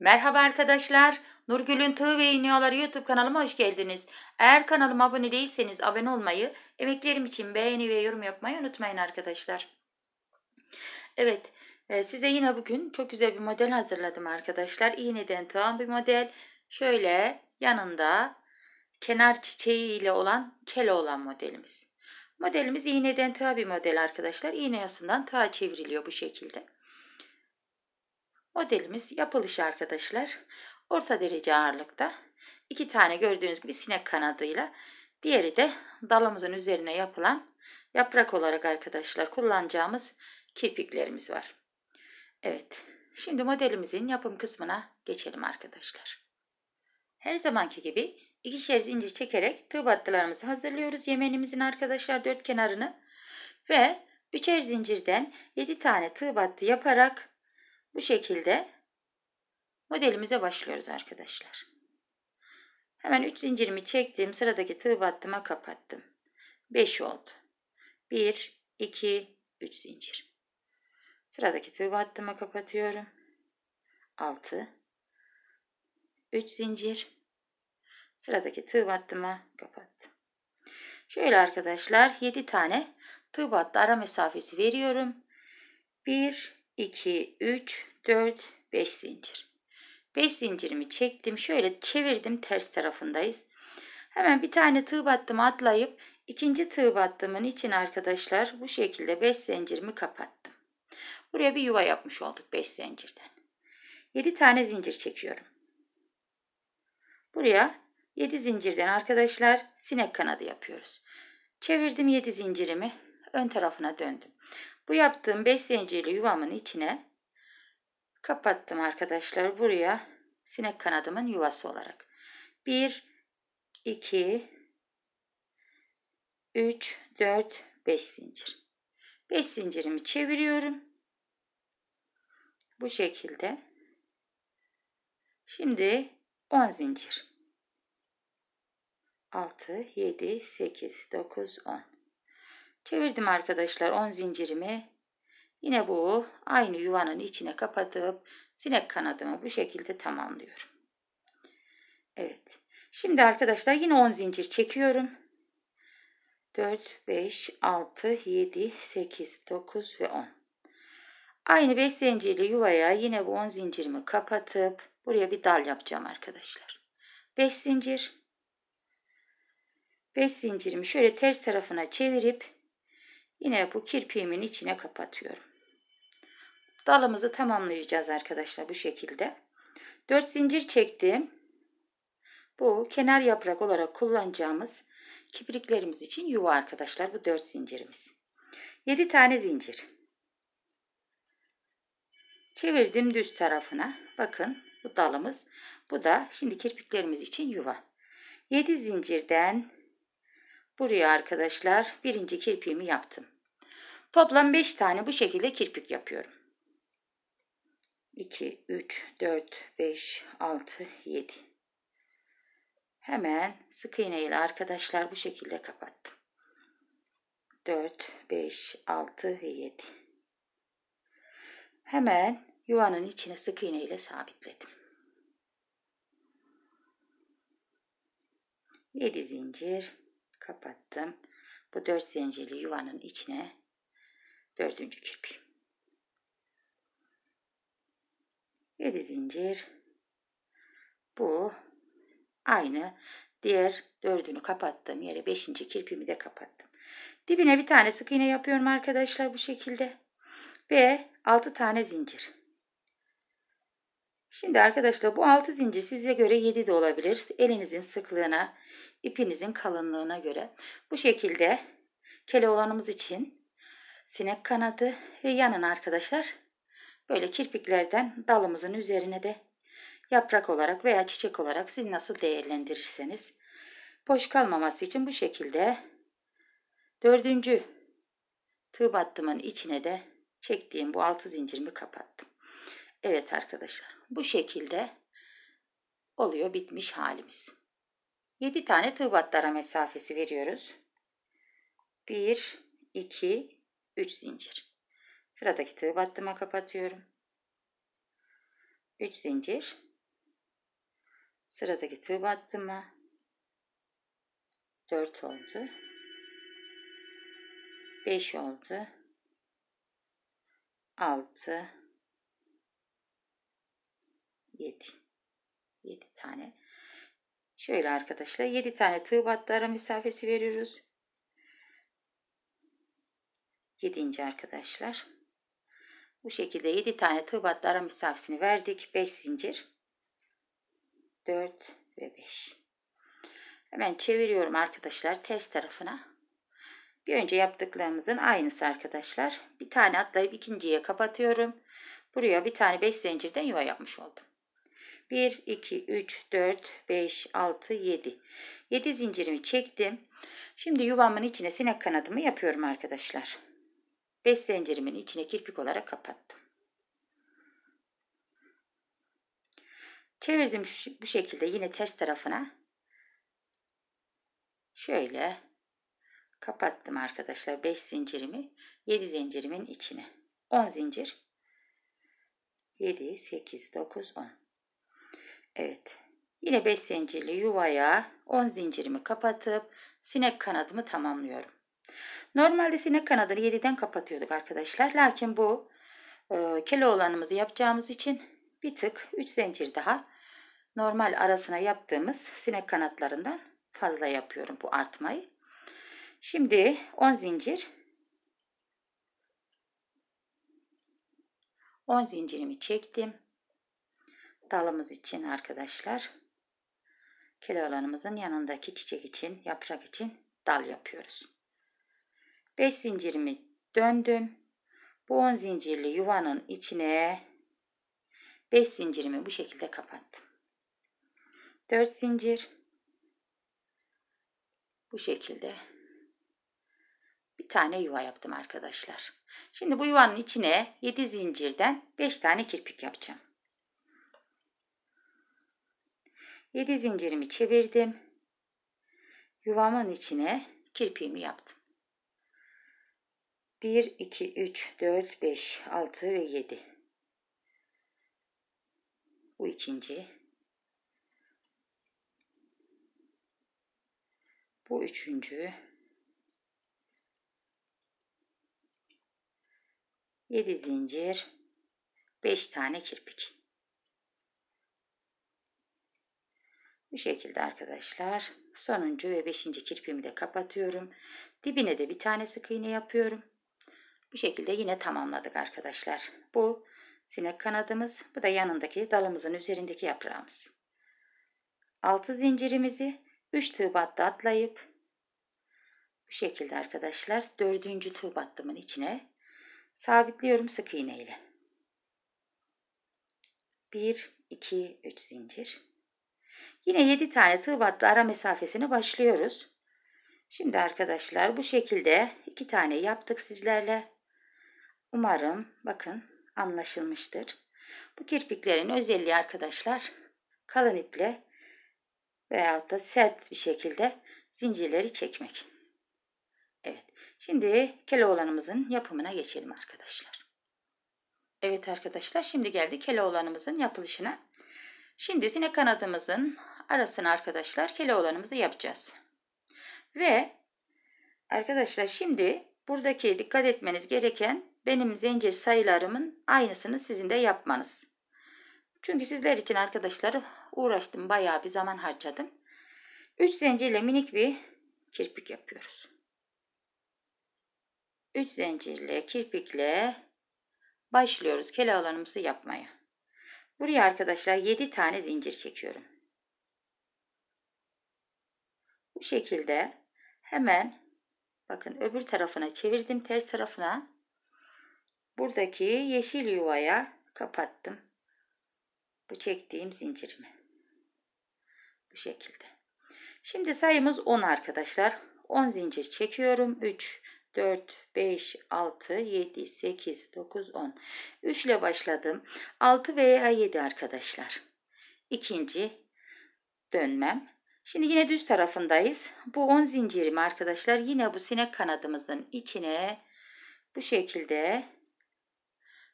Merhaba arkadaşlar. Nurgül'ün Tığ ve İniyaları YouTube kanalıma hoş geldiniz. Eğer kanalıma abone değilseniz abone olmayı, emeklerim için beğeni ve yorum yapmayı unutmayın arkadaşlar. Evet, e, size yine bugün çok güzel bir model hazırladım arkadaşlar. İğneden tığan bir model. Şöyle yanında kenar çiçeği ile olan, kelo olan modelimiz. Modelimiz iğneden tığa bir model arkadaşlar. İğne yasından tığa çevriliyor bu şekilde. Modelimiz yapılış arkadaşlar. Orta derece ağırlıkta. iki tane gördüğünüz gibi sinek kanadıyla. Diğeri de dalımızın üzerine yapılan yaprak olarak arkadaşlar kullanacağımız kirpiklerimiz var. Evet. Şimdi modelimizin yapım kısmına geçelim arkadaşlar. Her zamanki gibi ikişer zincir çekerek tığ battılarımızı hazırlıyoruz. Yemenimizin arkadaşlar dört kenarını ve üçer zincirden 7 tane tığ battı yaparak bu şekilde modelimize başlıyoruz arkadaşlar. Hemen 3 zincirimi çektim. Sıradaki tığ battıma kapattım. 5 oldu. 1, 2, 3 zincir. Sıradaki tığ battıma kapatıyorum. 6, 3 zincir. Sıradaki tığ battıma kapattım. Şöyle arkadaşlar 7 tane tığ battı ara mesafesi veriyorum. 1, 2, 3, 4, 5 zincir. 5 zincirimi çektim. Şöyle çevirdim. Ters tarafındayız. Hemen bir tane tığ battım atlayıp ikinci tığ battımın için arkadaşlar bu şekilde 5 zincirimi kapattım. Buraya bir yuva yapmış olduk 5 zincirden. 7 tane zincir çekiyorum. Buraya 7 zincirden arkadaşlar sinek kanadı yapıyoruz. Çevirdim 7 zincirimi ön tarafına döndüm. Bu yaptığım 5 zincirli yuvamın içine kapattım arkadaşlar. Buraya sinek kanadımın yuvası olarak. 1, 2, 3, 4, 5 zincir. 5 zincirimi çeviriyorum. Bu şekilde. Şimdi 10 zincir. 6, 7, 8, 9, 10. Çevirdim arkadaşlar 10 zincirimi. Yine bu aynı yuvanın içine kapatıp sinek kanadımı bu şekilde tamamlıyorum. Evet. Şimdi arkadaşlar yine 10 zincir çekiyorum. 4, 5, 6, 7, 8, 9 ve 10. Aynı 5 zincirli yuvaya yine bu 10 zincirimi kapatıp buraya bir dal yapacağım arkadaşlar. 5 zincir. 5 zincirimi şöyle ters tarafına çevirip Yine bu kirpiğimin içine kapatıyorum. Dalımızı tamamlayacağız arkadaşlar bu şekilde. 4 zincir çektim. Bu kenar yaprak olarak kullanacağımız kipriklerimiz için yuva arkadaşlar bu 4 zincirimiz. 7 tane zincir. Çevirdim düz tarafına. Bakın bu dalımız. Bu da şimdi kirpiklerimiz için yuva. 7 zincirden Buraya arkadaşlar birinci kirpiğimi yaptım. Toplam 5 tane bu şekilde kirpik yapıyorum. 2, 3, 4, 5, 6, 7. Hemen sık iğne ile arkadaşlar bu şekilde kapattım. 4, 5, 6 ve 7. Hemen yuvanın içine sık iğne ile sabitledim. 7 zincir kapattım. Bu dört zincirli yuvanın içine dördüncü kirpiyim. 7 zincir. Bu aynı diğer dördünü kapattığım yere beşinci kirpimi de kapattım. Dibine bir tane sık iğne yapıyorum arkadaşlar bu şekilde. Ve altı tane zincir. Şimdi arkadaşlar bu 6 zincir size göre 7 de olabilir. Elinizin sıklığına, ipinizin kalınlığına göre. Bu şekilde kele olanımız için sinek kanadı ve yanın arkadaşlar böyle kirpiklerden dalımızın üzerine de yaprak olarak veya çiçek olarak siz nasıl değerlendirirseniz boş kalmaması için bu şekilde dördüncü tığ battımın içine de çektiğim bu altı zincirimi kapattım. Evet arkadaşlar bu şekilde oluyor bitmiş halimiz. 7 tane tığ mesafesi veriyoruz. 1, 2, 3 zincir. Sıradaki tığ kapatıyorum. 3 zincir. Sıradaki tığ battıma 4 oldu. 5 oldu. 6 7 7 tane şöyle arkadaşlar 7 tane tığ battı mesafesi veriyoruz 7. arkadaşlar bu şekilde 7 tane tığ battı mesafesini verdik 5 zincir 4 ve 5 hemen çeviriyorum arkadaşlar ters tarafına bir önce yaptıklarımızın aynısı arkadaşlar. Bir tane atlayıp ikinciye kapatıyorum. Buraya bir tane 5 zincirden yuva yapmış oldum. 1, 2, 3, 4, 5, 6, 7. 7 zincirimi çektim. Şimdi yuvamın içine sinek kanadımı yapıyorum arkadaşlar. 5 zincirimin içine kirpik olarak kapattım. Çevirdim bu şekilde yine ters tarafına. Şöyle kapattım arkadaşlar 5 zincirimi 7 zincirimin içine. 10 zincir 7 8 9 10 Evet. Yine 5 zincirli yuvaya 10 zincirimi kapatıp sinek kanadımı tamamlıyorum. Normalde sinek kanadını 7'den kapatıyorduk arkadaşlar. Lakin bu e, Keloğlan'ımızı yapacağımız için bir tık 3 zincir daha normal arasına yaptığımız sinek kanatlarından fazla yapıyorum bu artmayı. Şimdi 10 zincir 10 zincirimi çektim dalımız için arkadaşlar kilo alanımızın yanındaki çiçek için yaprak için dal yapıyoruz. 5 zincirimi döndüm. Bu 10 zincirli yuvanın içine 5 zincirimi bu şekilde kapattım. 4 zincir bu şekilde bir tane yuva yaptım arkadaşlar. Şimdi bu yuvanın içine 7 zincirden 5 tane kirpik yapacağım. 7 zincirimi çevirdim. Yuvamın içine kirpiğimi yaptım. 1, 2, 3, 4, 5, 6 ve 7. Bu ikinci. Bu üçüncü. 7 zincir, 5 tane kirpik. Bu şekilde arkadaşlar sonuncu ve beşinci kirpimi de kapatıyorum. Dibine de bir tane sık iğne yapıyorum. Bu şekilde yine tamamladık arkadaşlar. Bu sinek kanadımız, bu da yanındaki dalımızın üzerindeki yaprağımız. Altı zincirimizi 3 tığ battı atlayıp bu şekilde arkadaşlar dördüncü tığ battımın içine sabitliyorum sık iğne ile. 1 2 3 zincir Yine 7 tane tığ battı ara mesafesini başlıyoruz. Şimdi arkadaşlar bu şekilde 2 tane yaptık sizlerle. Umarım bakın anlaşılmıştır. Bu kirpiklerin özelliği arkadaşlar kalın iple veyahut da sert bir şekilde zincirleri çekmek. Evet şimdi Keloğlan'ımızın yapımına geçelim arkadaşlar. Evet arkadaşlar şimdi geldi Keloğlan'ımızın yapılışına. Şimdi sinek kanadımızın Arasın arkadaşlar Keloğlan'ımızı yapacağız. Ve arkadaşlar şimdi buradaki dikkat etmeniz gereken benim zincir sayılarımın aynısını sizin de yapmanız. Çünkü sizler için arkadaşlar uğraştım bayağı bir zaman harcadım. 3 zincirle minik bir kirpik yapıyoruz. 3 zincirle kirpikle başlıyoruz kele alanımızı yapmaya. Buraya arkadaşlar 7 tane zincir çekiyorum. Bu şekilde hemen bakın öbür tarafına çevirdim ters tarafına. Buradaki yeşil yuvaya kapattım. Bu çektiğim zincirimi. Bu şekilde. Şimdi sayımız 10 arkadaşlar. 10 zincir çekiyorum. 3, 4, 5, 6, 7, 8, 9, 10. 3 ile başladım. 6 veya 7 arkadaşlar. İkinci dönmem. Şimdi yine düz tarafındayız. Bu 10 zincirim arkadaşlar yine bu sinek kanadımızın içine bu şekilde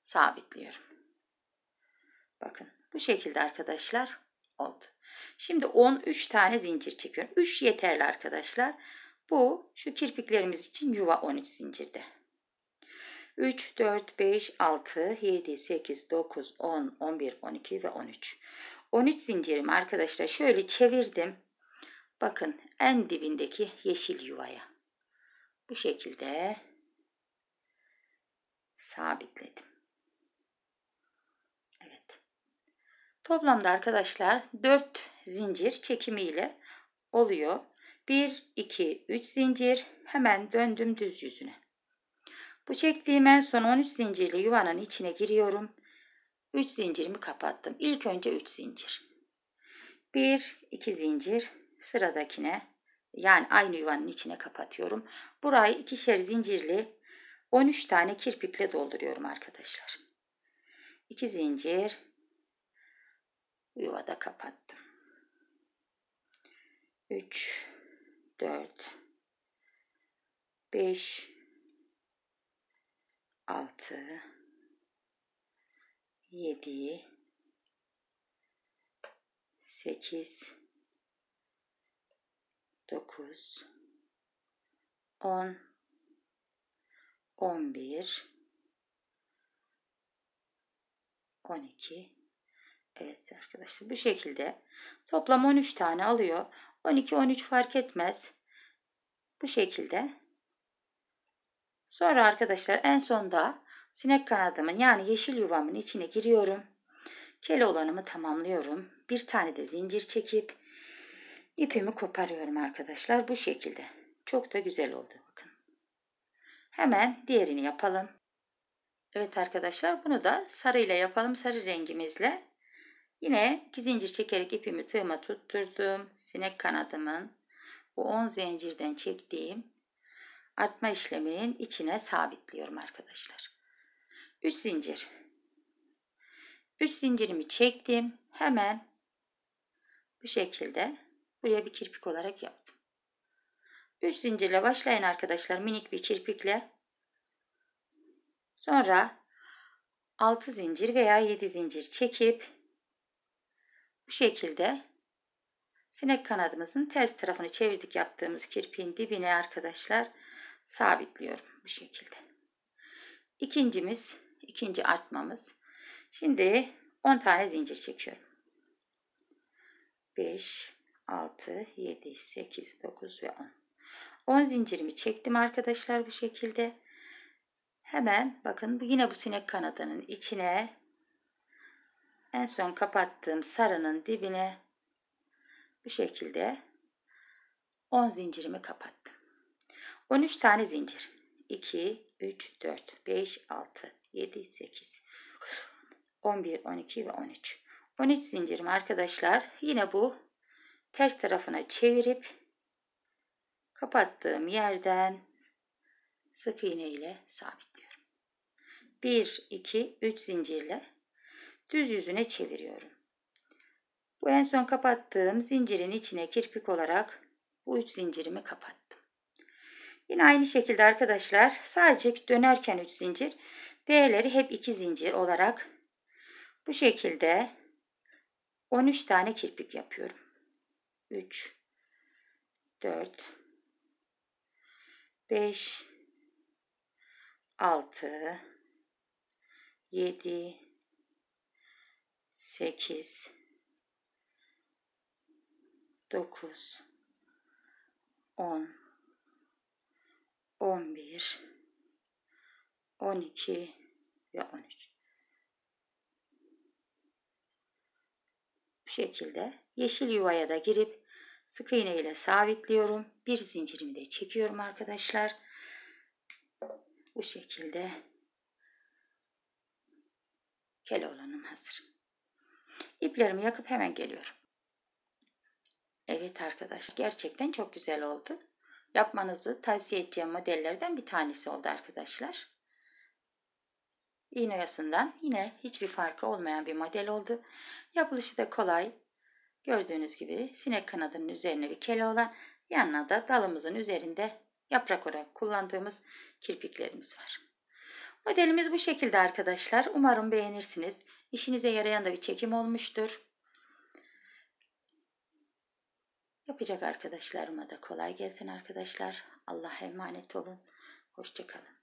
sabitliyorum. Bakın bu şekilde arkadaşlar oldu. Şimdi 13 tane zincir çekiyorum. 3 yeterli arkadaşlar. Bu şu kirpiklerimiz için yuva 13 zincirde. 3, 4, 5, 6, 7, 8, 9, 10, 11, 12 ve 13. 13 zincirimi arkadaşlar şöyle çevirdim. Bakın en dibindeki yeşil yuvaya. Bu şekilde sabitledim. Evet. Toplamda arkadaşlar 4 zincir çekimiyle oluyor. 1, 2, 3 zincir hemen döndüm düz yüzüne. Bu çektiğim en son 13 zincirli yuvanın içine giriyorum. 3 zincirimi kapattım. İlk önce 3 zincir. 1, 2 zincir sıradakine yani aynı yuvanın içine kapatıyorum. Burayı ikişer zincirli 13 tane kirpikle dolduruyorum arkadaşlar. 2 zincir yuvada kapattım. 3 4 5 6 7 8 9 10 11 12 Evet arkadaşlar bu şekilde toplam 13 tane alıyor. 12 13 fark etmez. Bu şekilde. Sonra arkadaşlar en sonda sinek kanadımın yani yeşil yuvamın içine giriyorum. Kele tamamlıyorum. Bir tane de zincir çekip İpimi koparıyorum arkadaşlar bu şekilde. Çok da güzel oldu bakın. Hemen diğerini yapalım. Evet arkadaşlar bunu da sarıyla yapalım. Sarı rengimizle yine 2 zincir çekerek ipimi tığıma tutturdum. Sinek kanadımın bu 10 zincirden çektiğim artma işleminin içine sabitliyorum arkadaşlar. 3 zincir. 3 zincirimi çektim. Hemen bu şekilde buraya bir kirpik olarak yaptım. 3 zincirle başlayın arkadaşlar minik bir kirpikle. Sonra 6 zincir veya 7 zincir çekip bu şekilde sinek kanadımızın ters tarafını çevirdik yaptığımız kirpiğin dibine arkadaşlar sabitliyorum bu şekilde. İkincimiz, ikinci artmamız. Şimdi 10 tane zincir çekiyorum. 5 6, 7, 8, 9 ve 10. 10 zincirimi çektim arkadaşlar bu şekilde. Hemen bakın yine bu sinek kanadının içine en son kapattığım sarının dibine bu şekilde 10 zincirimi kapattım. 13 tane zincir. 2, 3, 4, 5, 6, 7, 8, 11, 12 ve 13. 13 zincirim arkadaşlar. Yine bu ters tarafına çevirip kapattığım yerden sık iğne ile sabitliyorum. 1 2 3 zincirle düz yüzüne çeviriyorum. Bu en son kapattığım zincirin içine kirpik olarak bu üç zincirimi kapattım. Yine aynı şekilde arkadaşlar sadece dönerken 3 zincir değerleri hep 2 zincir olarak bu şekilde 13 tane kirpik yapıyorum. 3 4 5 6 7 8 9 10 11 12 ve 13 şekilde yeşil yuvaya da girip sık iğne ile sabitliyorum. Bir zincirimi de çekiyorum arkadaşlar. Bu şekilde Keloğlanım hazır. İplerimi yakıp hemen geliyorum. Evet arkadaşlar gerçekten çok güzel oldu. Yapmanızı tavsiye edeceğim modellerden bir tanesi oldu arkadaşlar. İğne yine hiçbir farkı olmayan bir model oldu. Yapılışı da kolay. Gördüğünüz gibi sinek kanadının üzerine bir kele olan yanına da dalımızın üzerinde yaprak olarak kullandığımız kirpiklerimiz var. Modelimiz bu şekilde arkadaşlar. Umarım beğenirsiniz. İşinize yarayan da bir çekim olmuştur. Yapacak arkadaşlarıma da kolay gelsin arkadaşlar. Allah'a emanet olun. Hoşçakalın.